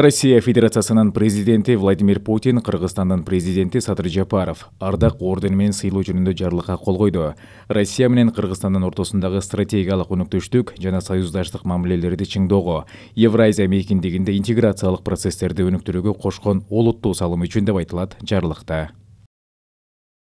россия федерациясынын президенти владимир путин кыргызстандын президенти садыр жапаров ардак ордени менен сыйлоо жөнүндө жарлыкка кол койду россия менен кыргызстандын ортосундагы стратегиялык өнөктөштүк жана союздаштык мамилелерди чыңдоого евразия мейкиндигинде интеграциялык процесстерди өнүктүрүүгө кошкон олуттуу салымы үчүн деп айтылат жарлыкта